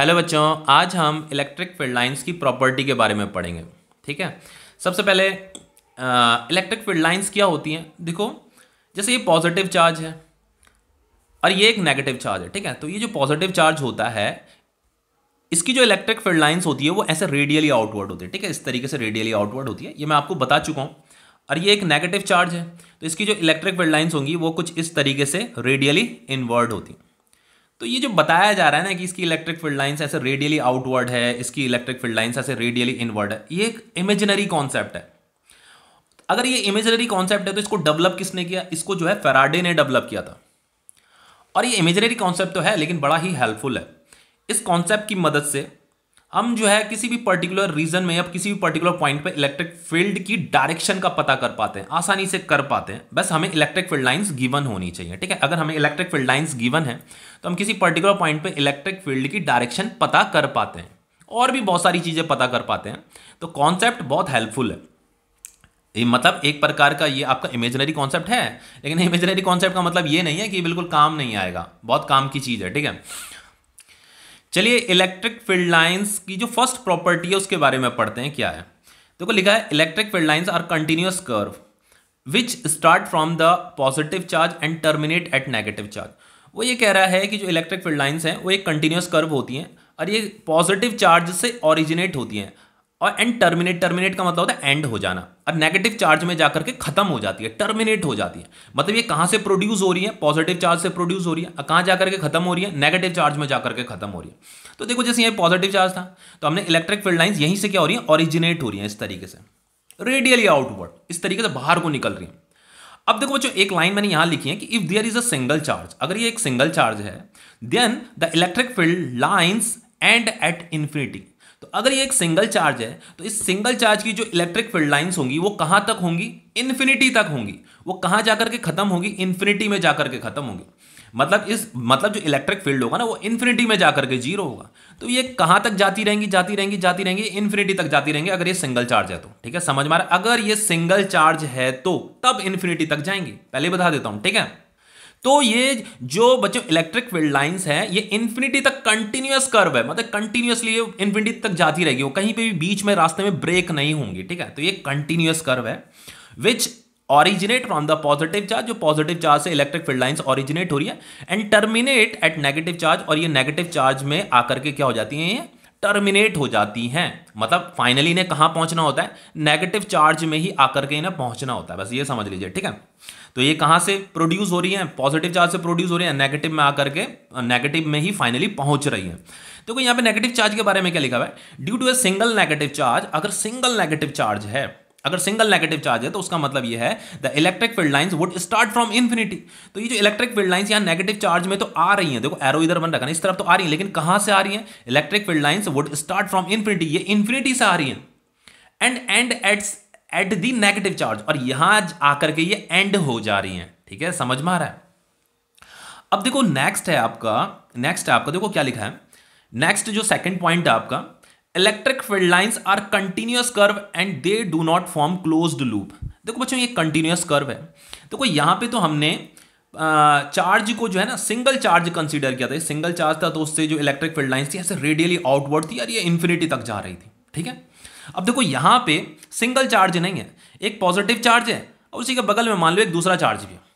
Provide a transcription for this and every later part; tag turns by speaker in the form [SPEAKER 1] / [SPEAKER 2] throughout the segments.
[SPEAKER 1] hello बच्चों आज हम इलेक्ट्रिक फील्ड लाइंस की प्रॉपर्टी के बारे में पढ़ेंगे ठीक है सबसे पहले इलेक्ट्रिक फील्ड लाइंस क्या होती हैं देखो जैसे ये पॉजिटिव चार्ज है और ये एक नेगेटिव चार्ज है ठीक है तो ये जो पॉजिटिव चार्ज होता है इसकी जो इलेक्ट्रिक फील्ड लाइंस होती है वो ऐसे रेडियली आउटवर्ड होती है ठीक है इस तरीके से रेडियली आउटवर्ड होती है ये मैं आपको बता चुका हूँ और ये एक नेगेटिव चार्ज है तो इसकी जो इलेक्ट्रिक फील्ड लाइंस होंगी वो कुछ इस तरीके से रेडियली इनवर्ड होती हैं तो ये जो बताया जा रहा है ना कि इसकी इलेक्ट्रिक फील्ड लाइन्स ऐसे रेडियली आउटवर्ड है इसकी इलेक्ट्रिक फील्ड लाइन्स ऐसे रेडियली इनवर्ड है ये एक इमेजिनरी कॉन्सेप्ट है अगर ये इमेजनरी कॉन्सेप्ट है तो इसको डेवलप किसने किया इसको जो है फेराडे ने डेवलप किया था और ये इमेजनरी कॉन्सेप्ट तो है लेकिन बड़ा ही हेल्पफुल है इस कॉन्सेप्ट की मदद से हम जो है किसी भी पर्टिकुलर रीजन में या किसी भी पर्टिकुलर पॉइंट पे इलेक्ट्रिक फील्ड की डायरेक्शन का पता कर पाते हैं आसानी से कर पाते हैं बस हमें इलेक्ट्रिक फील्ड लाइंस गिवन होनी चाहिए ठीक है अगर हमें इलेक्ट्रिक फील्ड लाइंस गिवन है तो हम किसी पर्टिकुलर पॉइंट पे इलेक्ट्रिक फील्ड की डायरेक्शन पता कर पाते हैं और भी बहुत सारी चीज़ें पता कर पाते हैं तो कॉन्सेप्ट बहुत हेल्पफुल है ये मतलब एक प्रकार का ये आपका इमेजनरी कॉन्सेप्ट है लेकिन इमेजनरी कॉन्सेप्ट का मतलब ये नहीं है कि बिल्कुल काम नहीं आएगा बहुत काम की चीज़ है ठीक है चलिए इलेक्ट्रिक फील्ड लाइंस की जो फर्स्ट प्रॉपर्टी है उसके बारे में पढ़ते हैं क्या है देखो लिखा है electric field lines are continuous curve which start from the positive charge and terminate at negative charge वो ये कह रहा है कि जो इलेक्ट्रिक फील्ड लाइंस हैं वो एक कंटिन्यूस कर्व होती हैं और ये पॉजिटिव चार्ज से ऑरिजिनेट होती हैं और एंड टर्मिनेट टर्मिनेट का मतलब होता है एंड हो जाना और नेगेटिव चार्ज में जाकर के खत्म हो जाती है टर्मिनेट हो जाती है मतलब ये कहाँ से प्रोड्यूस हो रही है पॉजिटिव चार्ज से प्रोड्यूस हो रही है कहाँ जाकर के खत्म हो रही है नेगेटिव चार्ज में जाकर के खत्म हो रही है तो देखो जैसे यहाँ पॉजिटिव चार्ज था तो हमने इलेक्ट्रिक फील्ड लाइन्स यहीं से क्या हो रही है ऑरिजिनेट हो रही है इस तरीके से रेडियली आउटवर्ड इस तरीके से बाहर को निकल रही है अब देखो बच्चों एक लाइन मैंने यहां लिखी है कि if there is a single charge अगर ये एक सिंगल चार्ज है then the electric field lines end at infinity तो अगर ये एक सिंगल चार्ज है तो इस सिंगल चार्ज की जो इलेक्ट्रिक फील्ड लाइंस होंगी वो कहां तक होंगी इन्फिनिटी तक होंगी वो कहां जाकर के खत्म होगी इन्फिनिटी में जाकर के खत्म होगी मतलब इस मतलब जो इलेक्ट्रिक फील्ड होगा ना वो इन्फिनिटी में जाकर के जीरो होगा तो ये कहां तक जाती रहेंगी जाती रहेंगी जाती रहेंगी इन्फिनिटी तक जाती रहेंगी अगर ये सिंगल चार्ज है तो ठीक है समझ मारा अगर ये सिंगल चार्ज है तो तब इन्फिनिटी तक जाएंगी पहले बता देता हूं ठीक है तो ये जो बच्चों इलेक्ट्रिक फील्ड लाइंस हैं ये इन्फिनिटी तक कंटिन्यूस कर्व है मतलब कंटिन्यूसली ये इन्फिनिटी तक जाती रहेगी वो कहीं पे भी बीच में रास्ते में ब्रेक नहीं होंगी ठीक है तो ये कंटिन्यूस कर्व है which originate from the positive charge जो पॉजिटिव चार्ज से इलेक्ट्रिक फील्ड लाइन्स ऑरिजिनेट हो रही है and terminate at negative charge और ये नेगेटिव चार्ज में आकर के क्या हो जाती है ये टर्मिनेट हो जाती हैं मतलब फाइनली इन्हें कहाँ पहुँचना होता है नेगेटिव चार्ज में ही आकर के इन्हें पहुँचना होता है बस ये समझ लीजिए ठीक है तो ये कहाँ से प्रोड्यूस हो रही है पॉजिटिव चार्ज से प्रोड्यूस हो रही है नेगेटिव में आकर के नेगेटिव में ही फाइनली पहुँच रही है देखो तो यहाँ पे नेगेटिव चार्ज के बारे में क्या लिखा हुआ है due to a single negative charge अगर सिंगल नेगेटिव चार्ज है अगर सिंगल नेगेटिव चार्ज है तो उसका मतलब यह है the electric field lines would start from infinity तो ये जो इलेक्ट्रिक फील्ड लाइंस यहाँ नेगेटिव चार्ज में तो आ रही हैं देखो एरो इधर बन रखा है इस तरफ तो आ रही है लेकिन कहाँ से आ रही है electric field lines would start from infinity ये इन्फिनिटी से आ रही हैं and end ends at the negative charge और यहाँ आकर के ये एंड हो जा रही हैं ठीक है समझ में आ रहा है अब देखो नेक्स्ट है आपका नेक्स्ट है आपका देखो क्या लिखा है नेक्स्ट जो सेकंड पॉइंट है आपका electric field lines are continuous curve and they do not form closed loop देखो बच्चों ये कंटिन्यूस कर्व है देखो यहाँ पे तो हमने चार्ज को जो है ना सिंगल चार्ज कंसीडर किया था सिंगल चार्ज था तो उससे जो इलेक्ट्रिक फील्ड लाइंस थी ऐसे रेडियली आउटवर्ड थी और ये इन्फिनिटी तक जा रही थी ठीक है अब देखो यहाँ पे सिंगल चार्ज नहीं है एक पॉजिटिव चार्ज है और उसी के बगल में मान लो एक दूसरा चार्ज भी है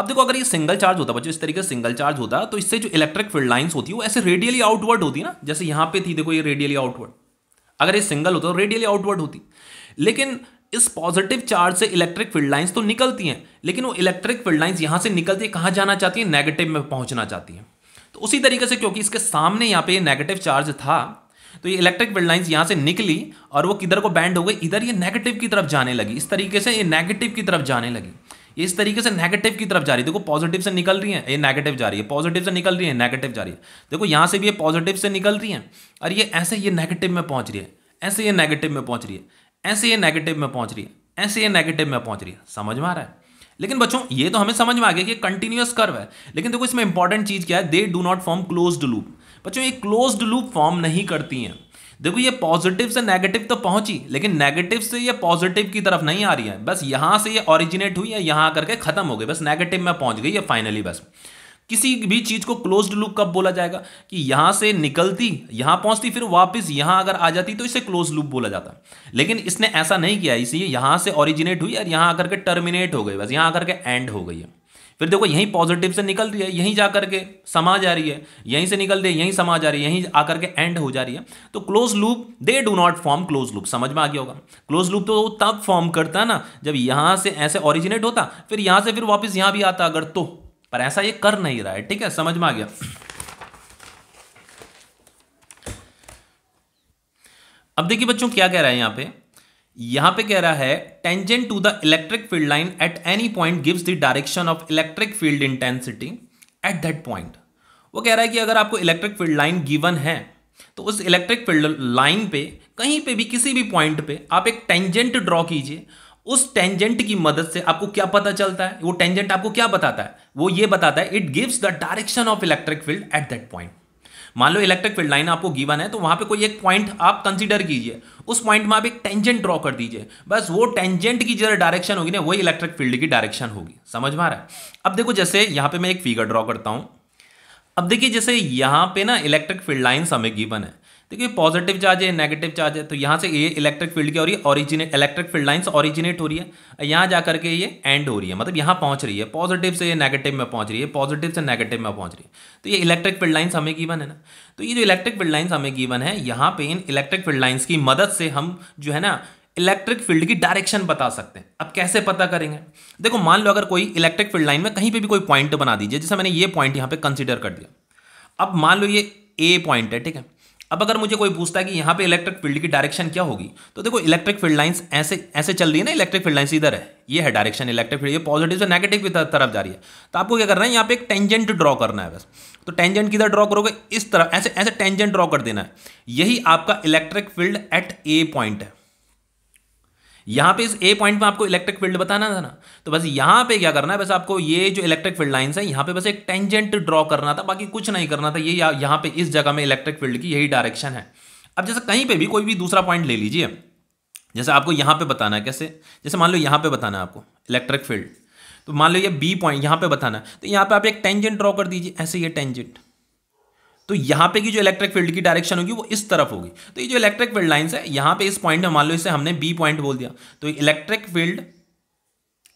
[SPEAKER 1] अब देखो अगर ये सिंगल चार्ज होता बच्चों इस तरीके से सिंगल चार्ज होता तो इससे जो इलेक्ट्रिक फील्ड लाइंस होती है वो ऐसे रेडियली आउटवर्ड होती है ना जैसे यहाँ पे थी देखो ये रेडियली आउटवर्ड अगर ये सिंगल होता तो रेडियली आउटवर्ड होती लेकिन इस पॉजिटिव चार्ज से इलेक्ट्रिक फील्ड लाइंस तो निकलती हैं लेकिन वो इलेक्ट्रिक फील्ड लाइंस यहाँ से निकलती है कहाँ जाना चाहती है नेगेटिव में पहुँचना चाहती हैं तो उसी तरीके से क्योंकि इसके सामने यहाँ पे ये नेगेटिव चार्ज था तो ये इलेक्ट्रिक फील्ड लाइंस यहाँ से निकली और वो किधर को बैंड हो गई इधर ये नेगेटिव की तरफ जाने लगी इस तरीके से ये नेगेटिव की तरफ जाने लगी इस तरीके से नेगेटिव की तरफ जा रही है देखो पॉजिटिव से निकल रही है ये नेगेटिव जा रही है पॉजिटिव से निकल रही है नेगेटिव जा रही है देखो यहाँ से भी ये पॉजिटिव से निकल रही है और ये ऐसे ये नेगेटिव में पहुँच रही है ऐसे ये नेगेटिव में पहुँच रही है ऐसे ये नेगेटिव में पहुँच रही है ऐसे ये नेगेटिव में पहुँच रही है समझ में आ रहा है लेकिन बच्चों ये तो हमें समझ में आ गया कि कंटिन्यूस कर्व है लेकिन देखो इसमें इंपॉर्टेंट चीज़ क्या है they do not form closed loop बच्चों ये क्लोज्ड लूप फॉर्म नहीं करती हैं देखो ये पॉजिटिव से नेगेटिव तो पहुंची लेकिन नेगेटिव से ये पॉजिटिव की तरफ नहीं आ रही है बस यहाँ से ये ऑरिजिनेट हुई है यहाँ करके खत्म हो गई बस नेगेटिव में पहुंच गई है फाइनली बस किसी भी चीज़ को क्लोज्ड लूप कब बोला जाएगा कि यहाँ से निकलती यहां पहुंचती फिर वापस यहाँ अगर आ जाती तो इसे क्लोज लूप बोला जाता लेकिन इसने ऐसा नहीं किया इसलिए यहाँ से ऑरिजिनेट हुई और यहाँ आकर के टर्मिनेट हो गई बस यहाँ आकर के एंड हो गई है फिर देखो यहीं पॉजिटिव से निकल रही है यहीं जा करके समा जा रही है यहीं से निकल रही है यहीं समा जा रही है यहीं आकर के एंड हो जा रही है तो close loop they do not form close loop समझ में आ गया होगा क्लोज लूप तो तब फॉर्म करता है ना जब यहाँ से ऐसे ऑरिजिनेट होता फिर यहाँ से फिर वापस यहाँ भी आता अगर तो पर ऐसा ये कर नहीं रहा है ठीक है समझ में आ गया अब देखिए बच्चों क्या कह रहा है यहां पे यहां पे कह रहा है tangent to the electric field line at any point gives the direction of electric field intensity at that point वो कह रहा है कि अगर आपको इलेक्ट्रिक फील्ड लाइन गिवन है तो उस इलेक्ट्रिक फील्ड लाइन पे कहीं पे भी किसी भी पॉइंट पे आप एक टेंजेंट ड्रॉ कीजिए उस टेंजेंट की मदद से आपको क्या पता चलता है वो टेंजेंट आपको क्या बताता है वो ये बताता है it gives the direction of electric field at that point मान लो इलेक्ट्रिक फील्ड लाइन आपको गिवन है तो वहां पे कोई एक पॉइंट आप कंसिडर कीजिए उस पॉइंट में आप एक टेंजेंट ड्रॉ कर दीजिए बस वो टेंजेंट की जो डायरेक्शन होगी ना वही इलेक्ट्रिक फील्ड की डायरेक्शन होगी समझ में आ रहा है अब देखो जैसे यहाँ पे मैं एक फिगर ड्रॉ करता हूं अब देखिए जैसे यहाँ पे ना इलेक्ट्रिक फील्ड लाइन्स हमें गिवन है देखिए पॉजिटिव चार्ज है नेगेटिव चार्ज है तो यहाँ से ये इलेक्ट्रिक फील्ड क्या हो रही है originate electric field lines originate हो रही है यहाँ जा करके ये एंड हो रही है मतलब यहाँ पहुँच रही है पॉजिटिव से ये नेगेटिव में पहुँच रही है पॉजिटिव से नेगेटिव में पहुँच रही है तो ये इलेक्ट्रिक फील्ड लाइन्स हमें गीवन है ना तो ये जो इलेक्ट्रिक फील्ड लाइन्स हमें गीवन है यहाँ पे इन इलेक्ट्रिक फील्ड लाइन्स की मदद से हम जो है ना इलेक्ट्रिक फील्ड की डायरेक्शन बता सकते हैं अब कैसे पता करेंगे देखो मान लो अगर कोई इलेक्ट्रिक फील्ड लाइन में कहीं पर भी कोई पॉइंट बना दीजिए जैसे मैंने ये पॉइंट यहाँ पे कंसिडर कर दिया अब मान लो ये ए पॉइंट है ठीक है अब अगर मुझे कोई पूछता है कि यहाँ पे इलेक्ट्रिक फील्ड की डायरेक्शन क्या होगी तो देखो इलेक्ट्रिक फील्ड लाइंस ऐसे ऐसे चल रही है ना इलेक्ट्रिक फील्ड लाइंस इधर है ये है डायरेक्शन इलेक्ट्रिक फील्ड ये पॉजिटिव से नेगेटिव की तरफ जा रही है तो आपको क्या करना है यहाँ पे एक टेंजेंट ड्रॉ करना है बस तो टेंजेंट किधर ड्रॉ करोगे इस तरफ ऐसे ऐसे टेंजेंट ड्रॉ कर देना है यही आपका electric field at A point है यहाँ पे इस ए पॉइंट में आपको इलेक्ट्रिक फील्ड बताना था ना तो बस यहाँ पे क्या करना है बस आपको ये जो इलेक्ट्रिक फील्ड लाइन्स है यहां पे बस एक टेंजेंट ड्रॉ करना था बाकी कुछ नहीं करना था ये यह यहाँ पे इस जगह में इलेक्ट्रिक फील्ड की यही डायरेक्शन है अब जैसे कहीं पे भी कोई भी दूसरा पॉइंट ले लीजिए जैसे आपको यहां पर बताना है कैसे जैसे मान लो यहाँ पे बताना है आपको इलेक्ट्रिक फील्ड तो मान लो ये बी पॉइंट यहाँ पे बताना है तो यहाँ पे आप एक टेंजेंट ड्रॉ कर दीजिए ऐसे ये टेंजेंट तो यहां पे की जो इलेक्ट्रिक फील्ड की डायरेक्शन होगी वो इस तरफ होगी तो ये जो इलेक्ट्रिक फील्ड लाइन है यहां पे इस पॉइंट में मान लो इसे हमने बी पॉइंट बोल दिया तो electric field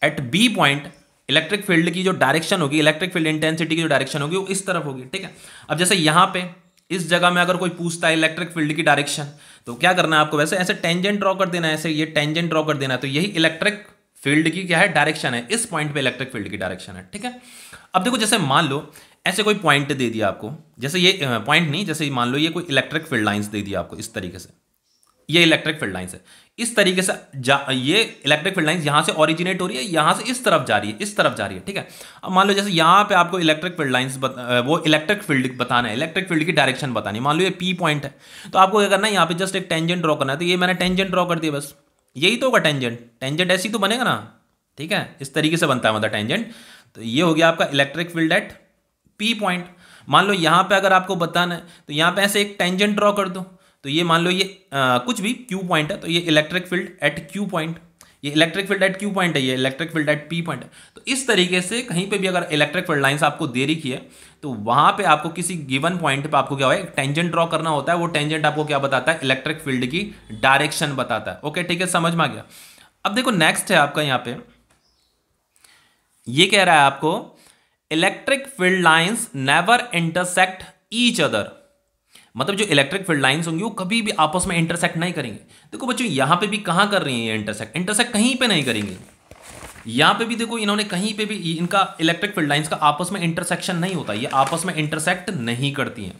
[SPEAKER 1] at B point electric field की जो डायरेक्शन होगी इलेक्ट्रिक फील्ड इंटेंसिटी की जो डायरेक्शन होगी वो इस तरफ होगी ठीक है अब जैसे यहां पर इस जगह में अगर कोई पूछता है इलेक्ट्रिक फील्ड की डायरेक्शन तो क्या करना है आपको वैसे ऐसे टेंजेंट ड्रॉ कर देना है ऐसे ये टेंजेंट ड्रॉ कर देना है तो यही इलेक्ट्रिक फील्ड की क्या है डायरेक्शन है इस पॉइंट पे इलेक्ट्रिक फील्ड की डायरेक्शन है ठीक है अब देखो जैसे मान लो ऐसे कोई पॉइंट दे दिया आपको जैसे ये पॉइंट नहीं जैसे मान लो ये कोई इलेक्ट्रिक फील्ड लाइंस दे दिया आपको इस तरीके से ये इलेक्ट्रिक फील्ड लाइंस है इस तरीके से ये इलेक्ट्रिक फील्ड लाइंस यहाँ से ओरिजिनेट हो रही है यहाँ से इस तरफ जा रही है इस तरफ जा रही है ठीक है अब मान लो जैसे यहाँ पे आपको इलेक्ट्रिक फील्ड लाइंस वो इलेक्ट्रिक फील्ड बताना है इलेक्ट्रिक फील्ड की डायरेक्शन बतानी मान लो ये पी पॉइंट है तो आपको क्या करना है यहाँ पर जस्ट एक टेंजेंट ड्रॉ करना है तो ये मैंने टेंजेंट ड्रॉ कर दिया बस यही तो होगा टेंजेंट टेंजेंट ऐसी तो बनेगा ना ठीक है इस तरीके से बनता है मतलब टेंजेंट तो ये हो गया आपका electric field at P point मान लो यहाँ पे अगर आपको बताना है तो यहाँ पे ऐसे एक टेंजेंट ड्रॉ कर दो तो ये मान लो ये आ, कुछ भी क्यू पॉइंट है तो ये electric field at Q point ये electric field at Q point है ये electric field at P point तो इस तरीके से कहीं पर भी अगर इलेक्ट्रिक फील्ड लाइन्स आपको दे रखी है तो वहाँ पर आपको किसी गिवन पॉइंट पर आपको क्या हुआ टेंजेंट ड्रॉ करना होता है वो टेंजेंट आपको क्या बताता है इलेक्ट्रिक फील्ड की डायरेक्शन बताता है ओके ठीक है समझ में आ गया अब देखो नेक्स्ट है आपका यहाँ पे ये कह रहा है आपको electric field lines never intersect each other मतलब जो इलेक्ट्रिक फील्ड लाइंस होंगी वो कभी भी आपस में इंटरसेक्ट नहीं करेंगे देखो बच्चों यहां पे भी कहां कर रही है ये इंटरसेक्ट इंटरसेक्ट कहीं पे नहीं करेंगे यहां पे भी देखो इन्होंने कहीं पे भी इनका इलेक्ट्रिक फील्ड लाइंस का आपस में इंटरसेक्शन नहीं होता ये आपस में इंटरसेक्ट नहीं करती हैं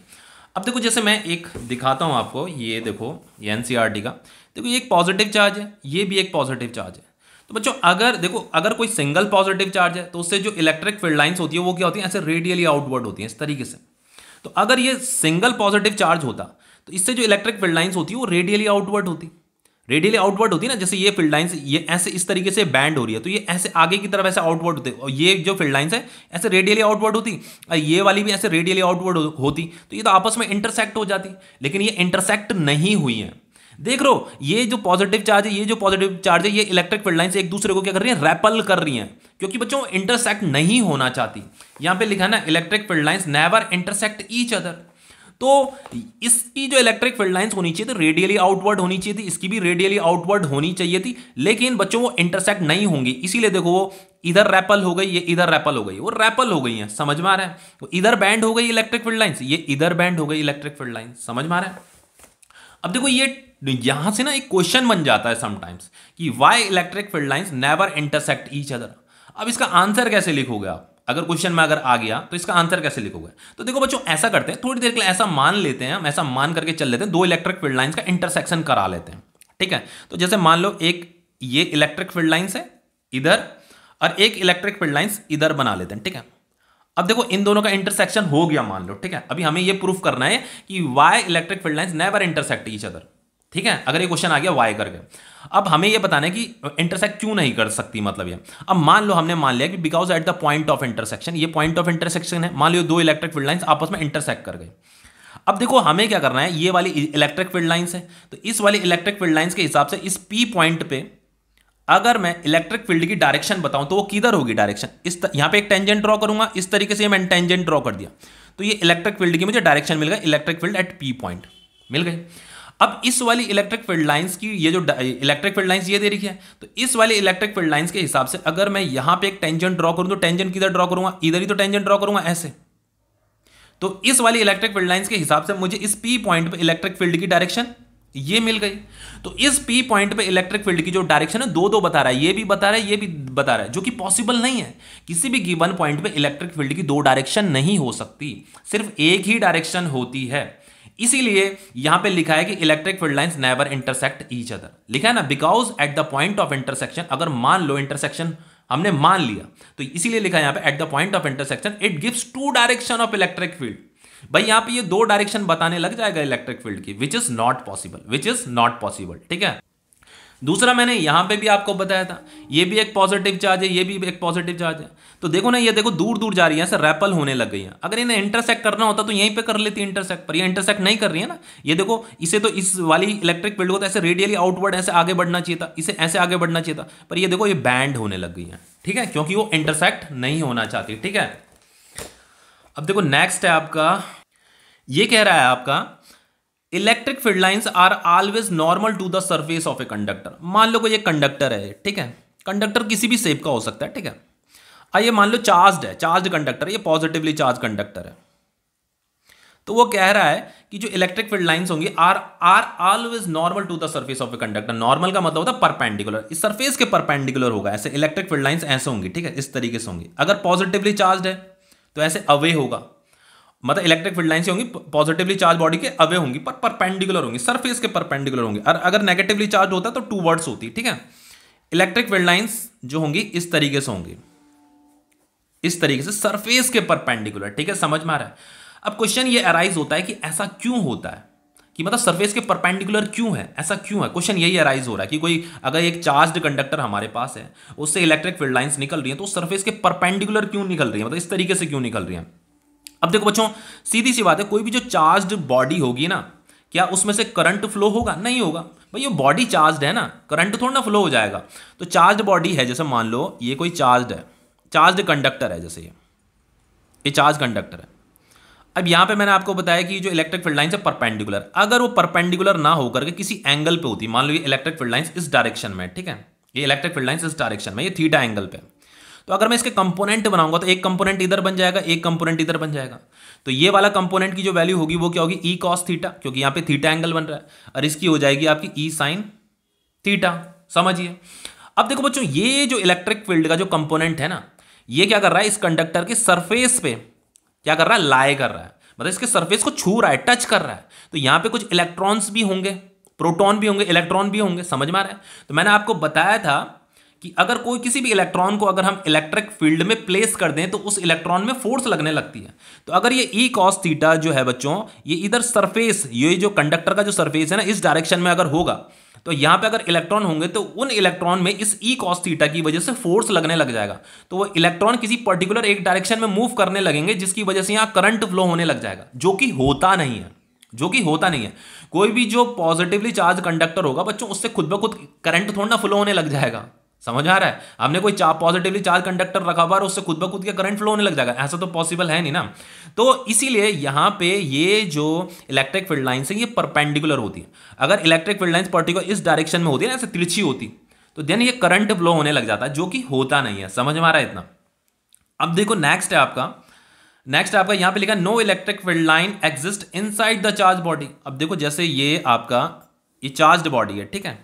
[SPEAKER 1] अब देखो जैसे मैं एक दिखाता हूं आपको ये देखो एनसीआरटी e का देखो ये एक पॉजिटिव चार्ज है ये भी एक पॉजिटिव चार्ज है तो बच्चों अगर देखो अगर कोई सिंगल पॉजिटिव चार्ज है तो उससे जो इलेक्ट्रिक फील्ड लाइन्स होती है वो क्या होती है ऐसे रेडियली आउटवर्ड होती है इस तरीके से तो अगर ये सिंगल पॉजिटिव चार्ज होता तो इससे जो इलेक्ट्रिक फील्ड लाइन्स होती है वो रेडियली आउटवर्ड होती रेडियली आउटवर्ड होती है ना जैसे ये फील्ड लाइन्स ये ऐसे इस तरीके से बैंड हो रही है तो ये ऐसे आगे की तरफ ऐसे आउटवर्ड होते और ये जो फील्ड लाइन्स है ऐसे रेडियली आउटवर्ड होती और ये वाली भी ऐसे रेडियली आउटवर्ड होती तो ये तो आपस में इंटरसेक्ट हो जाती लेकिन ये इंटरसेक्ट नहीं हुई है देख रो ये जो पॉजिटिव चार्ज है ये जो पॉजिटिव चार्ज है ये इलेक्ट्रिक फील्ड लाइन से एक दूसरे को क्या कर रही है रैपल कर रही हैं क्योंकि बच्चों इंटरसेक्ट नहीं होना चाहती यहां पे लिखा ना electric field lines never intersect each other तो इसकी जो इलेक्ट्रिक फील्ड लाइंस होनी चाहिए थी रेडियली आउटवर्ड होनी चाहिए थी इसकी भी रेडियली आउटवर्ड होनी चाहिए थी लेकिन बच्चों वो इंटरसेक्ट नहीं होंगी इसीलिए देखो वो इधर रैपल हो गई ये इधर रैपल हो गई वो रैपल हो गई है समझ में आ रहा है इधर बैंड हो गई इलेक्ट्रिक फील्ड लाइन्स ये इधर बैंड हो गई इलेक्ट्रिक फील्ड लाइंस समझ में आ रहा है अब देखो ये यहां से ना एक क्वेश्चन बन जाता है समटाइम्स कि why electric field line never intersect each other अब इसका आंसर कैसे लिखोगे आप अगर क्वेश्चन में अगर आ गया तो इसका आंसर कैसे लिखोगे तो देखो बच्चों ऐसा करते हैं थोड़ी देर के लिए ऐसा मान लेते हैं हम ऐसा मान करके चल लेते हैं दो इलेक्ट्रिक फील्ड लाइन्स का इंटरसेक्शन करा लेते हैं ठीक है तो जैसे मान लो एक ये इलेक्ट्रिक फील्ड लाइन्स है इधर और एक इलेक्ट्रिक फील्ड लाइन्स इधर बना लेते हैं ठीक है अब देखो इन दोनों का इंटरसेक्शन हो गया मान लो ठीक है अभी हमें ये प्रूफ करना है कि why electric field line never intersect each other ठीक है अगर ये क्वेश्चन आ गया वाई करके अब हमें ये बताना है कि इंटरसेक्ट क्यों नहीं कर सकती मतलब ये अब मान लो हमने मान लिया कि because at the point of intersection ये पॉइंट ऑफ इंटरसेक्शन है मान लो दो इलेक्ट्रिक फील्ड लाइन्स आपस में इंटरसेक्ट कर गए अब देखो हमें क्या करना है ये वाली इलेक्ट्रिक फील्ड लाइन्स है तो इस वाली इलेक्ट्रिक फील्ड लाइन्स के हिसाब से इस पी पॉइंट पे अगर मैं इलेक्ट्रिक फील्ड की डायरेक्शन बताऊं तो वो किधर होगी डायरेक्शन इस त, यहाँ पे एक टेंजेंट ड्रॉ करूंगा इस तरीके से मैंने टेंजेंट ड्रॉ कर दिया तो ये इलेक्ट्रिक फील्ड की मुझे डायरेक्शन मिल गया electric field at P point मिल गई अब इस वाली इलेक्ट्रिक फील्ड लाइंस की ये जो इलेक्ट्रिक फील्ड लाइंस ये दे रखी है तो इस वाली इलेक्ट्रिक फील्ड लाइंस के हिसाब से अगर मैं यहां पे एक टेंजेंट ड्रॉ करूं तो टेंजेंट किधर ड्रॉ करूंगा इधर ही तो टेंजेंट ड्रॉ करूंगा ऐसे तो इस वाली इलेक्ट्रिक फील्ड लाइंस के हिसाब से मुझे इस पी पॉइंट पर इलेक्ट्रिक फील्ड की डायरेक्शन ये मिल गई तो इस पी पॉइंट पे इलेक्ट्रिक फील्ड की जो डायरेक्शन है दो दो बता रहा है ये भी बता रहा है ये भी बता रहा है जो कि पॉसिबल नहीं है किसी भी गिवन पॉइंट पे इलेक्ट्रिक फील्ड की दो डायरेक्शन नहीं हो सकती सिर्फ एक ही डायरेक्शन होती है इसीलिए यहां पे लिखा है कि electric field lines never intersect each other लिखा है ना because at the point of intersection अगर मान लो इंटरसेक्शन हमने मान लिया तो इसीलिए लिखा है यहां पे at the point of intersection it gives two direction of electric field भाई यहां पे ये दो डायरेक्शन बताने लग जाएगा इलेक्ट्रिक फील्ड की which is not possible which is not possible ठीक है दूसरा मैंने यहां पे भी आपको बताया था ये भी एक पॉजिटिव चार्ज है ये भी एक पॉजिटिव चार्ज है तो देखो ना ये देखो दूर दूर जा रही है ऐसे रैपल होने लग गई है अगर इन्हें इंटरसेक्ट करना होता तो यहीं पे कर लेती इंटरसेक्ट पर ये इंटरसेक्ट नहीं कर रही है ना ये देखो इसे तो इस वाली इलेक्ट्रिक फील्ड को तो ऐसे रेडियली आउटवर्ड ऐसे आगे बढ़ना चाहिए था इसे ऐसे आगे बढ़ना चाहिए था पर ये देखो ये बैंड होने लग गई है ठीक है क्योंकि वो इंटरसेक्ट नहीं होना चाहती ठीक है अब देखो नेक्स्ट है आपका ये कह रहा है आपका electric field lines are always normal to the surface of a conductor मान लो ये कंडक्टर है ठीक है कंडक्टर किसी भी सेप का हो सकता है ठीक है आइए मान लो चार्ज है चार्ज कंडक्टर ये पॉजिटिवली चार्ज कंडक्टर है तो वो कह रहा है कि जो इलेक्ट्रिक फील्ड लाइंस होंगी are are always normal to the surface of a conductor normal का मतलब होता है परपेंडिकुलर इस सर्फेस के परपेंडिकुलर होगा ऐसे इलेक्ट्रिक फील्ड लाइन्स ऐसे होंगी ठीक है इस तरीके से होंगी अगर पॉजिटिवली चार्ज है तो ऐसे अवे होगा मतलब इलेक्ट्रिक फील्ड लाइन से होंगी पॉजिटिवली चार्ज बॉडी के अवे होंगी पर परपेंडिकुलर होंगी सरफेस के परपेंडिकुलर होंगे और अगर नेगेटिवली चार्ज होता है तो टू वर्ड्स होती ठीक है इलेक्ट्रिक फील्ड लाइन्स जो होंगी इस तरीके से होंगी इस तरीके से सरफेस के परपेंडिकुलर ठीक है समझ में आ रहा है अब क्वेश्चन ये अराइज होता है कि ऐसा क्यों होता है कि मतलब सरफेस के परपेंडिकुलर क्यों है ऐसा क्यों है क्वेश्चन यही अराइज हो रहा है कि कोई अगर एक चार्ज कंडक्टर हमारे पास है उससे इलेक्ट्रिक फील्ड लाइंस निकल रही हैं तो सरफेस के परपेंडिकुलर क्यों निकल रही है मतलब इस तरीके से क्यों निकल रही है अब देखो बच्चों सीधी सी बात है कोई भी जो चार्ज बॉडी होगी ना क्या उसमें से करंट फ्लो होगा नहीं होगा भाई ये बॉडी चार्ज है ना करंट थोड़ा ना फ्लो हो जाएगा तो चार्ज बॉडी है जैसे मान लो ये कोई चार्ज है चार्ज कंडक्टर है जैसे ये ये चार्ज कंडक्टर है अब यहाँ पे मैंने आपको बताया कि जो इलेक्ट्रिक फील्ड लाइन है परपेंडिकुलर अगर वो परपेंडिकुलर ना होकर के किसी एंगल पे होती मान लो ये इलेक्ट्रिक फील्ड लाइन इस डायरेक्शन में ठीक है ये इलेक्ट्रिक फील्ड लाइन इस डायरेक्शन में ये थीटा एंगल पे तो अगर मैं इसके कंपोनेंट बनाऊंगा तो एक कंपोनेंट इधर बन जाएगा एक कंपोनेंट इधर बन जाएगा तो ये वाला कंपोनेंट की जो वैल्यू होगी वो क्या होगी ई कॉस थीटा क्योंकि यहाँ पे थीटा एंगल बन रहा है और इसकी हो जाएगी आपकी ई साइन थीटा समझिए अब देखो बच्चों ये जो इलेक्ट्रिक फील्ड का जो कंपोनेंट है ना ये क्या कर रहा है इस कंडक्टर के सरफेस पे क्या कर रहा है लाए कर रहा है मतलब इसके सरफेस को छू रहा है टच कर रहा है तो यहां पे कुछ इलेक्ट्रॉन्स भी होंगे प्रोटॉन भी होंगे इलेक्ट्रॉन भी होंगे समझ में आ रहा है तो मैंने आपको बताया था कि अगर कोई किसी भी इलेक्ट्रॉन को अगर हम इलेक्ट्रिक फील्ड में प्लेस कर दें तो उस इलेक्ट्रॉन में फोर्स लगने लगती है तो अगर ये ई कॉस थीटा जो है बच्चों ये इधर सरफेस ये जो कंडक्टर का जो सरफेस है ना इस डायरेक्शन में अगर होगा तो यहां पे अगर इलेक्ट्रॉन होंगे तो उन इलेक्ट्रॉन में इस ई कॉस थीटा की वजह से फोर्स लगने लग जाएगा तो वो इलेक्ट्रॉन किसी पर्टिकुलर एक डायरेक्शन में मूव करने लगेंगे जिसकी वजह से यहां करंट फ्लो होने लग जाएगा जो कि होता नहीं है जो कि होता नहीं है कोई भी जो पॉजिटिवली चार्ज कंडक्टर होगा बच्चों उससे खुद ब खुद करंट थोड़ा ना फ्लो होने लग जाएगा समझ आ रहा है आपने कोई चार पॉजिटिवली चार्ज कंडक्टर रखा हुआ और उससे खुद ब खुद के करंट फ्लो होने लग जाएगा ऐसा तो पॉसिबल है नहीं ना तो इसीलिए यहाँ पे ये जो इलेक्ट्रिक फील्ड लाइन्स है ये परपेंडिकुलर होती है अगर इलेक्ट्रिक फील्ड लाइन्स पर्टिकुलर इस डायरेक्शन में होती है ना ऐसे तिरछी होती तो देन ये करंट फ्लो होने लग जाता है जो कि होता नहीं है समझ में आ रहा है इतना अब देखो नेक्स्ट है आपका नेक्स्ट आपका यहाँ पे लिखा no electric field line exist inside the charge body अब देखो जैसे ये आपका ये चार्ज बॉडी है ठीक है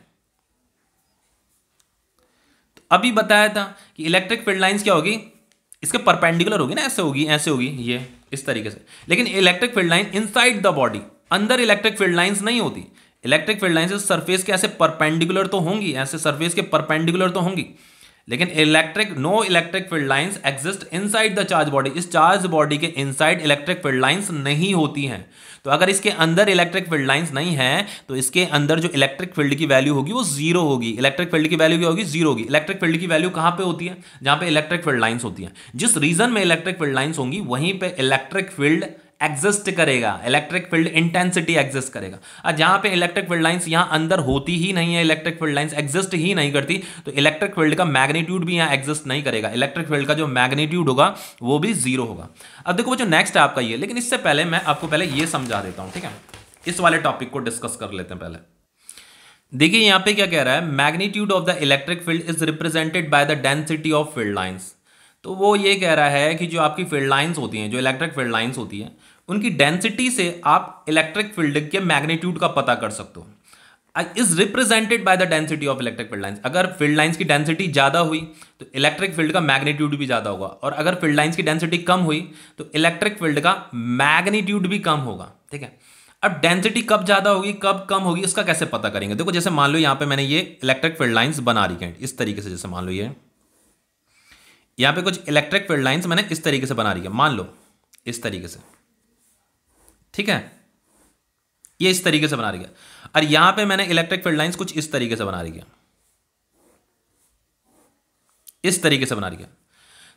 [SPEAKER 1] अभी बताया था कि इलेक्ट्रिक फील्ड लाइन्स क्या होगी इसके परपेंडिकुलर होगी ना ऐसे होगी ऐसे होगी ये इस तरीके से लेकिन electric field line inside the body अंदर इलेक्ट्रिक फील्ड लाइन्स नहीं होती इलेक्ट्रिक फील्ड लाइन्स सरफेस के ऐसे परपेंडिकुलर तो होंगी ऐसे सरफेस के परपेंडिकुलर तो होंगी लेकिन electric no electric field lines exist inside the charge body इस चार्ज बॉडी के इनसाइड इलेक्ट्रिक फील्ड लाइंस नहीं होती हैं तो अगर इसके अंदर इलेक्ट्रिक फील्ड लाइंस नहीं है तो इसके अंदर जो इलेक्ट्रिक फील्ड की वैल्यू होगी वो जीरो होगी इलेक्ट्रिक फील्ड की वैल्यू क्या होगी जीरो होगी इलेक्ट्रिक फील्ड की वैल्यू कहाँ पे होती है जहाँ पे इलेक्ट्रिक फील्ड लाइंस होती हैं जिस रीजन में इलेक्ट्रिक फील्ड लाइंस होंगी वहीं पर इलेक्ट्रिक फील्ड एग्जिस्ट करेगा इलेक्ट्रिक फील्ड इंटेंसिटी एग्जिस्ट करेगा और जहां पे इलेक्ट्रिक फील्ड लाइंस यहां अंदर होती ही नहीं है इलेक्ट्रिक फील्ड लाइंस एग्जिस्ट ही नहीं करती तो इलेक्ट्रिक फील्ड का मैग्नीट्यूड भी यहां एग्जिस्ट नहीं करेगा इलेक्ट्रिक फील्ड का जो मैग्नीट्यूड होगा वो भी जीरो होगा अब देखो बच्चों नेक्स्ट आपका ये लेकिन इससे पहले मैं आपको पहले यह समझा देता हूं ठीक है इस वाले टॉपिक को डिस्कस कर लेते हैं पहले देखिए यहां पे क्या कह रहा है magnitude of the electric field is represented by the density of field lines तो वो ये कह रहा है कि जो आपकी फील्ड लाइंस होती हैं जो इलेक्ट्रिक फील्ड लाइंस होती हैं उनकी डेंसिटी से आप इलेक्ट्रिक फील्ड के मैग्नीट्यूड का पता कर सकते हो is represented by the density of electric field lines अगर फील्ड लाइन्स की डेंसिटी ज़्यादा हुई तो इलेक्ट्रिक फील्ड का मैग्नीट्यूड भी ज़्यादा होगा और अगर फील्ड लाइन्स की डेंसिटी कम हुई तो इलेक्ट्रिक फील्ड का मैग्नीट्यूड भी कम होगा ठीक है अब डेंसिटी कब ज़्यादा होगी कब कम होगी इसका कैसे पता करेंगे देखो जैसे मान लो यहाँ पे मैंने ये इलेक्ट्रिक फील्ड लाइन्स बना रही है इस तरीके से जैसे मान लो ये यहाँ पे कुछ इलेक्ट्रिक फील्ड लाइन्स मैंने इस तरीके से बना रही है मान लो इस तरीके से ठीक है ये इस तरीके से बना रही है और यहाँ पे मैंने इलेक्ट्रिक फील्ड लाइन्स कुछ इस तरीके से बना रही है इस तरीके से बना रही है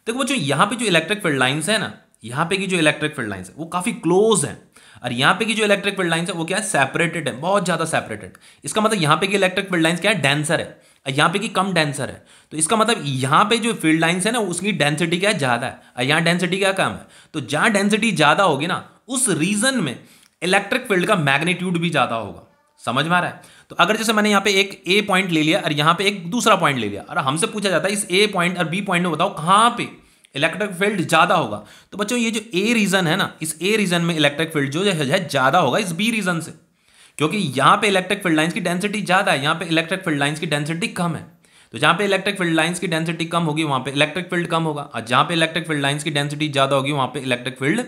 [SPEAKER 1] देखो बच्चों यहाँ पे जो इलेक्ट्रिक फील्ड लाइन्स है ना यहाँ पे की जो इलेक्ट्रिक फील्ड लाइन्स है वो काफ़ी क्लोज है और यहाँ पे की जो इलेक्ट्रिक फील्ड लाइन्स है वो क्या है सेपरेटेड है बहुत ज़्यादा सेपरेटेड इसका मतलब यहाँ पे की इलेक्ट्रिक फील्ड लाइन्स क्या है डेंसर है यहाँ पे कि कम डेंसर है तो इसका मतलब यहाँ पे जो फील्ड लाइंस है ना उसकी डेंसिटी क्या है ज़्यादा है और यहाँ डेंसिटी क्या कम है तो जहाँ डेंसिटी ज़्यादा होगी ना उस रीजन में इलेक्ट्रिक फील्ड का मैग्नीट्यूड भी ज़्यादा होगा समझ में आ रहा है तो अगर जैसे मैंने यहाँ पे एक ए पॉइंट ले लिया और यहाँ पे एक दूसरा पॉइंट ले लिया और हमसे पूछा जाता है इस ए पॉइंट और बी पॉइंट में बताओ कहाँ पे इलेक्ट्रिक फील्ड ज़्यादा होगा तो बच्चों ये जो ए रीजन है ना इस ए रीजन में इलेक्ट्रिक फील्ड जो है ज़्यादा होगा इस बी रीजन से क्योंकि यहाँ पे इलेक्ट्रिक फील्ड लाइंस की डेंसिटी ज़्यादा है यहाँ पे इलेक्ट्रिक फील्ड लाइंस की डेंसिटी कम है तो जहाँ पे इलेक्ट्रिक फील्ड लाइंस की डेंसिटी कम होगी वहाँ पे इलेक्ट्रिक फील्ड कम होगा और जहाँ पे इलेक्ट्रिक फील्ड लाइंस की डेंसिटी ज़्यादा होगी वहाँ पे इलेक्ट्रिक फील्ड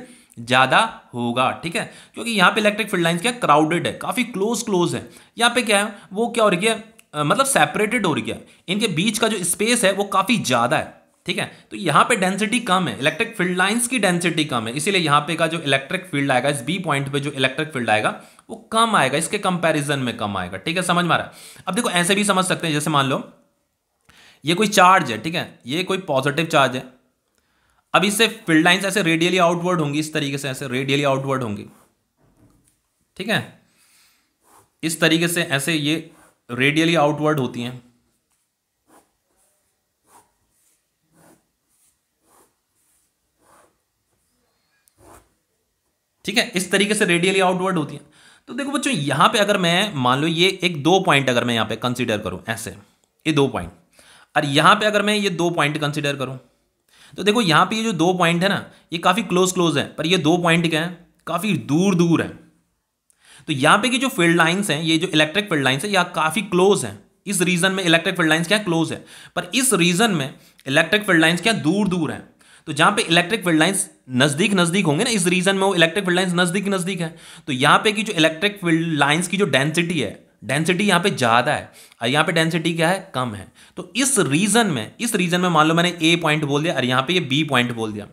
[SPEAKER 1] ज़्यादा होगा ठीक है क्योंकि यहाँ पे इलेक्ट्रिक फील्ड लाइन्स क्या क्राउडेड है काफ़ी क्लोज क्लोज है यहाँ पे क्या है वो क्या हो रही है मतलब सेपरेटेड हो रही है इनके बीच का जो स्पेस है वो काफ़ी ज़्यादा है ठीक है तो यहां पे डेंसिटी कम है इलेक्ट्रिक फील्ड लाइंस की डेंसिटी कम है इसीलिए यहां पे का जो इलेक्ट्रिक फील्ड आएगा इस बी पॉइंट पे जो इलेक्ट्रिक फील्ड आएगा वो कम आएगा इसके कंपैरिजन में कम आएगा ठीक है समझ मारा अब देखो ऐसे भी समझ सकते हैं जैसे मान लो ये कोई चार्ज है ठीक है ये कोई पॉजिटिव चार्ज है अब इससे फील्ड लाइन्स ऐसे रेडियली आउटवर्ड होंगी इस तरीके से ऐसे रेडियली आउटवर्ड होंगी ठीक है इस तरीके से ऐसे ये रेडियली आउटवर्ड होती हैं ठीक है इस तरीके से रेडियली आउटवर्ड होती है तो देखो बच्चों यहां पे अगर मैं मान लो ये एक दो पॉइंट अगर मैं यहां पे कंसिडर करूं ऐसे ये दो पॉइंट और यहां पे अगर मैं ये दो पॉइंट कंसिडर करूं तो देखो यहां पे ये जो दो पॉइंट है ना ये काफ़ी क्लोज क्लोज है पर ये दो पॉइंट क्या है काफ़ी दूर दूर है तो यहां पे की जो फील्ड लाइन्स हैं ये जो इलेक्ट्रिक फील्ड लाइन्स है यह काफ़ी क्लोज है इस रीजन में इलेक्ट्रिक फील्ड लाइन्स क्या क्लोज है पर इस रीजन में इलेक्ट्रिक फील्ड लाइन्स क्या दूर दूर है तो जहां पर इलेक्ट्रिक फील्ड लाइन्स नज़दीक नज़दीक होंगे ना इस रीजन में वो इलेक्ट्रिक फील्ड लाइंस नज़दीक नज़दीक है तो यहाँ पे की जो इलेक्ट्रिक फील्ड लाइंस की जो डेंसिटी है डेंसिटी यहां पे ज़्यादा है और यहां पे डेंसिटी क्या है कम है तो इस रीजन में इस रीजन में मान लो मैंने ए पॉइंट बोल दिया और यहाँ पे बी पॉइंट बोल दिया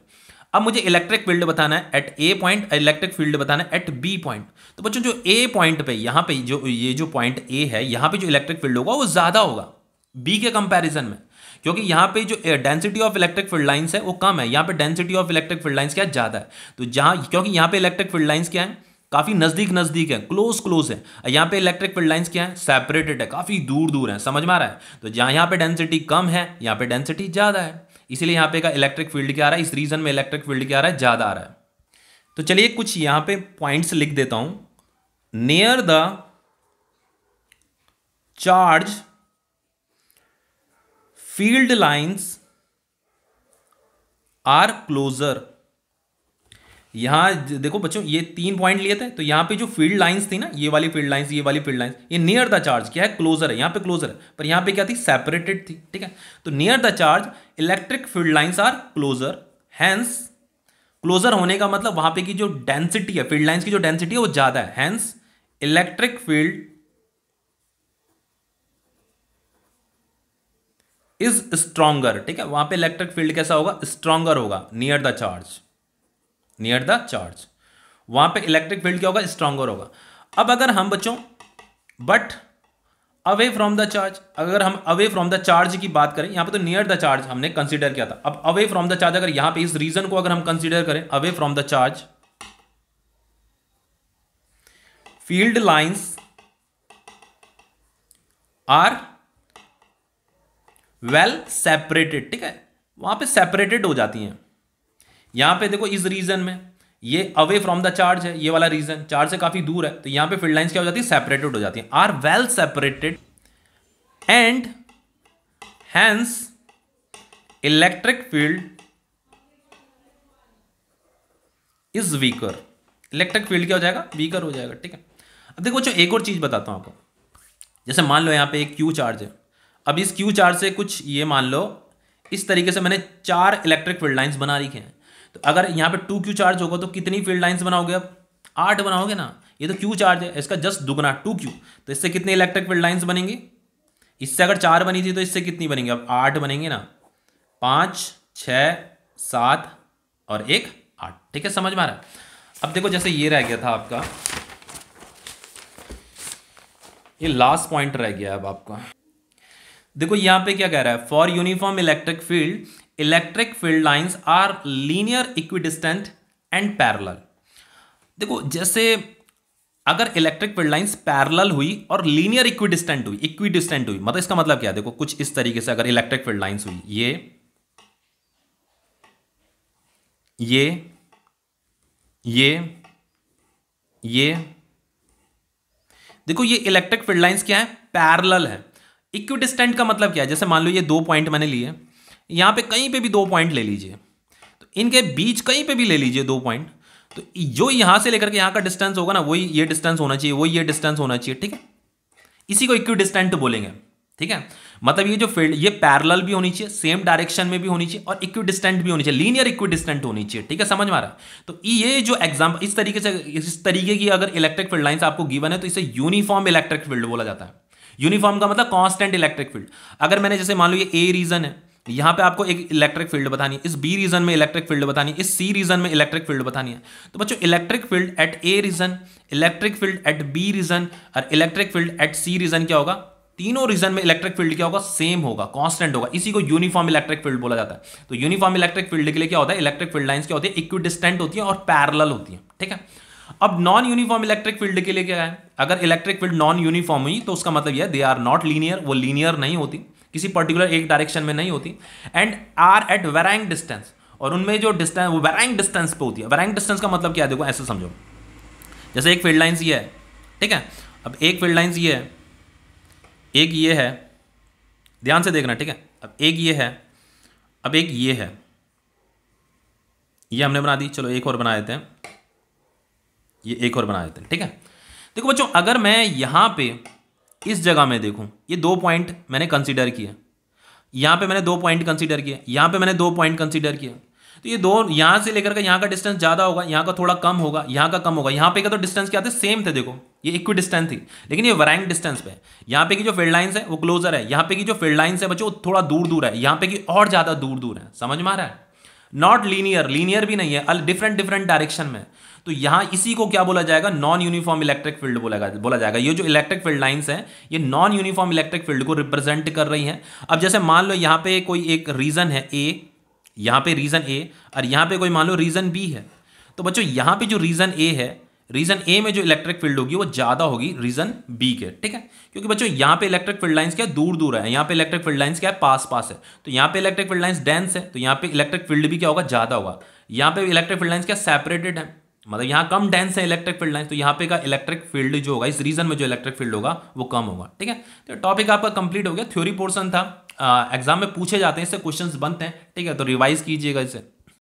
[SPEAKER 1] अब मुझे इलेक्ट्रिक फील्ड बताना है at A point electric field बताना है एट बी पॉइंट तो बच्चों जो ए पॉइंट पे यहाँ पे जो ये जो पॉइंट ए है यहाँ पे जो इलेक्ट्रिक फील्ड होगा वो ज़्यादा होगा बी के कंपैरिजन में क्योंकि यहां पे जो density of electric field lines है वो कम है यहां पे density of electric field lines क्या ज़्यादा है तो जहां क्योंकि यहां पे इलेक्ट्रिक फील्ड लाइंस क्या है काफ़ी नज़दीक नज़दीक है क्लोज क्लोज है यहां पे इलेक्ट्रिक फील्ड लाइंस क्या है सेपरेटेड है काफ़ी दूर दूर है समझ में आ रहा है तो जहां यहां पर डेंसिटी कम है यहां पर डेंसिटी ज़्यादा है इसीलिए यहां पर इलेक्ट्रिक फील्ड क्या आ रहा है इस रीजन में इलेक्ट्रिक फील्ड क्या आ रहा है ज़्यादा आ रहा है तो चलिए कुछ यहां पर पॉइंट्स लिख देता हूं near the charge field lines are closer यहां देखो बच्चों ये तीन पॉइंट लिए थे तो यहां पे जो फील्ड लाइंस थी ना ये वाली फील्ड लाइंस ये वाली फील्ड लाइंस ये नियर द चार्ज क्या है क्लोजर है यहां पे क्लोजर है पर यहां पे क्या थी सेपरेटेड थी ठीक है तो near the charge electric field lines are closer hence closer होने का मतलब वहां पे की जो डेंसिटी है फील्ड लाइन्स की जो डेंसिटी है वो ज्यादा है hence electric field is stronger ठीक है वहां पे इलेक्ट्रिक फील्ड कैसा होगा स्ट्रॉन्गर होगा near the charge near the charge वहां पे इलेक्ट्रिक फील्ड क्या होगा स्ट्रॉगर होगा अब अगर हम बच्चों but away from the charge अगर हम अवे फ्रॉम द चार्ज की बात करें यहां पे तो नियर द चार्ज हमने कंसिडर किया था अब अवे फ्रॉम द चार्ज अगर यहां पे इस रीजन को अगर हम कंसिडर करें away from the charge field lines are well separated ठीक है वहां पे सेपरेटेड हो जाती हैं यहां पे देखो इस रीजन में ये अवे फ्रॉम द चार्ज है ये वाला रीजन चार्ज से काफ़ी दूर है तो यहां पे फील्ड लाइंस क्या हो जाती है सेपरेटेड हो जाती हैं are well separated and hence electric field is weaker electric field क्या हो जाएगा वीकर हो जाएगा ठीक है अब देखो अच्छा, एक और चीज़ बताता हूं आपको जैसे मान लो यहां पे एक क्यू चार्ज है अब इस क्यू चार्ज से कुछ ये मान लो इस तरीके से मैंने चार इलेक्ट्रिक फील्ड लाइन्स बना रखी हैं तो अगर यहाँ पे टू क्यू चार्ज होगा तो कितनी फील्ड लाइन्स बनाओगे अब आठ बनाओगे ना ये तो क्यू चार्ज है इसका जस्ट दुगना टू क्यू तो इससे कितनी इलेक्ट्रिक फील्ड लाइन्स बनेंगी इससे अगर चार बनी थी तो इससे कितनी बनेंगी अब आठ बनेंगे ना पाँच छ सात और एक आठ ठीक है समझ में आ रहा है अब देखो जैसे ये रह गया था आपका ये लास्ट पॉइंट रह गया अब आपका देखो यहां पे क्या कह रहा है for uniform electric field electric field lines are linear equidistant and parallel देखो जैसे अगर इलेक्ट्रिक फील्ड लाइंस पैरेलल हुई और लीनियर इक्विडिस्टेंट हुई इक्विडिस्टेंट हुई मतलब इसका मतलब क्या देखो कुछ इस तरीके से अगर इलेक्ट्रिक फील्ड लाइंस हुई ये ये ये ये देखो ये इलेक्ट्रिक फील्ड लाइंस क्या है पैरेलल है इक्विडिस्टेंट का मतलब क्या है जैसे मान लो ये दो पॉइंट मैंने लिए यहाँ पे कहीं पे भी दो पॉइंट ले लीजिए तो इनके बीच कहीं पे भी ले लीजिए दो पॉइंट तो जो यहाँ से लेकर के यहाँ का डिस्टेंस होगा ना वही ये डिस्टेंस होना चाहिए वही ये डिस्टेंस होना चाहिए ठीक है इसी को इक्विडिस्टेंट बोलेंगे ठीक है मतलब ये जो फील्ड ये पैरल भी होनी चाहिए सेम डायरेक्शन में भी होनी चाहिए और इक्विडिस्टेंट भी होनी चाहिए लीनियर इक्विडिस्टेंट होनी चाहिए ठीक है समझ में आ रहा है तो ये जो एग्जाम्पल इस तरीके से इस तरीके की अगर इलेक्ट्रिक फील्ड लाइन्स आपको गिवन है तो इसे यूनिफॉर्म इलेक्ट्रिक फील्ड बोला जाता है यूनिफॉर्म का मतलब कॉन्स्टेंट इलेक्ट्रिक फील्ड अगर मैंने जैसे मान लो ये ए रीजन है यहां पे आपको एक इलेक्ट्रिक फील्ड बतानी इस बी रीजन में इलेक्ट्रिक फील्ड बतानी इस सी रीजन में इलेक्ट्रिक फील्ड बतानी है तो बच्चों electric field at A region electric field at B region और electric field at C region क्या होगा तीनों रीजन में इलेक्ट्रिक फील्ड क्या होगा सेम होगा कांस्टेंट होगा इसी को यूनिफॉर्म इलेक्ट्रिक फील्ड बोला जाता है तो यूनिफॉर्म इलेक्ट्रिक फील्ड के लिए क्या होता है इलेक्ट्रिक फील्ड लाइंस क्या होती है इक्विडिस्टेंट होती है और पैरल होती है ठीक है अब नॉन यूनिफॉर्म इलेक्ट्रिक फील्ड के लिए क्या है अगर इलेक्ट्रिक फील्ड नॉन यूनिफॉर्म हुई तो उसका मतलब यह दे आर नॉट लीनियर वो लीनियर नहीं होती किसी पर्टिकुलर एक डायरेक्शन में नहीं होती and are at varying distance और उनमें जो डिस्टेंस वो वेरैंग डिस्टेंस पे होती है वेरैंग डिस्टेंस का मतलब क्या है देखो ऐसे समझो जैसे एक फील्ड लाइन्स ये है ठीक है अब एक फील्ड लाइन्स ये है एक ये है ध्यान से देखना ठीक है अब एक ये है अब एक ये है ये हमने बना दी चलो एक और बना देते हैं ये एक और बना देते हैं ठीक है देखो बच्चों अगर मैं यहाँ पे इस जगह में देखूँ ये दो पॉइंट मैंने कंसिडर किया यहाँ पे मैंने दो पॉइंट कंसिडर किया यहाँ पे मैंने दो पॉइंट कंसिडर किया तो ये दो यहाँ से लेकर के यहाँ का डिस्टेंस ज़्यादा होगा यहाँ का थोड़ा कम होगा यहाँ का कम होगा यहाँ पे का तो डिस्टेंस क्या थे सेम थे देखो ये इक्वी डिस्टेंस थी लेकिन ये वराइंग डिस्टेंस पे यहाँ पे की जो फील्ड लाइन्स है वो क्लोजर है यहाँ पे की जो फील्ड लाइन्स है बच्चों वो थोड़ा दूर दूर है यहाँ पे की और ज़्यादा दूर दूर है समझ में आ रहा है नॉट लीनियर लीनियर भी नहीं है डिफरेंट डिफरेंट डायरेक्शन में तो यहां इसी को क्या बोला जाएगा नॉन यूनिफॉर्म इलेक्ट्रिक फील्ड बोला बोला जाएगा ये जो इलेक्ट्रिक फील्ड लाइन्स हैं ये नॉन यूनिफॉर्म इलेक्ट्रिक फील्ड को रिप्रेजेंट कर रही हैं अब जैसे मान लो यहां पे कोई एक रीजन है ए यहां पे रीजन ए और यहां पे कोई मान लो रीजन बी है तो बच्चों यहां पे जो रीजन ए है रीजन ए में जो इलेक्ट्रिक फील्ड होगी वो ज्यादा होगी रीजन बी के ठीक है क्योंकि बच्चों यहां पे इलेक्ट्रिक फील्ड लाइंस क्या दूर दूर है यहां पे इलेक्ट्रिक फील्ड लाइंस क्या है पास पास है तो यहां पे इलेक्ट्रिक फील्ड लाइंस डेंस है तो यहां पे इलेक्ट्रिक फील्ड भी क्या होगा ज्यादा होगा यहां पे इलेक्ट्रिक फील्ड लाइंस क्या सेपरेटेड है मतलब यहाँ कम डेंस है इलेक्ट्रिक फील्ड लाइन तो यहाँ पे का इलेक्ट्रिक फील्ड जो होगा इस रीजन में जो इलेक्ट्रिक फील्ड होगा वो कम होगा ठीक है तो टॉपिक आपका कंप्लीट हो गया थ्योरी पोर्सन था एग्जाम में पूछे जाते हैं इससे क्वेश्चंस बनते हैं ठीक है तो रिवाइज कीजिएगा इसे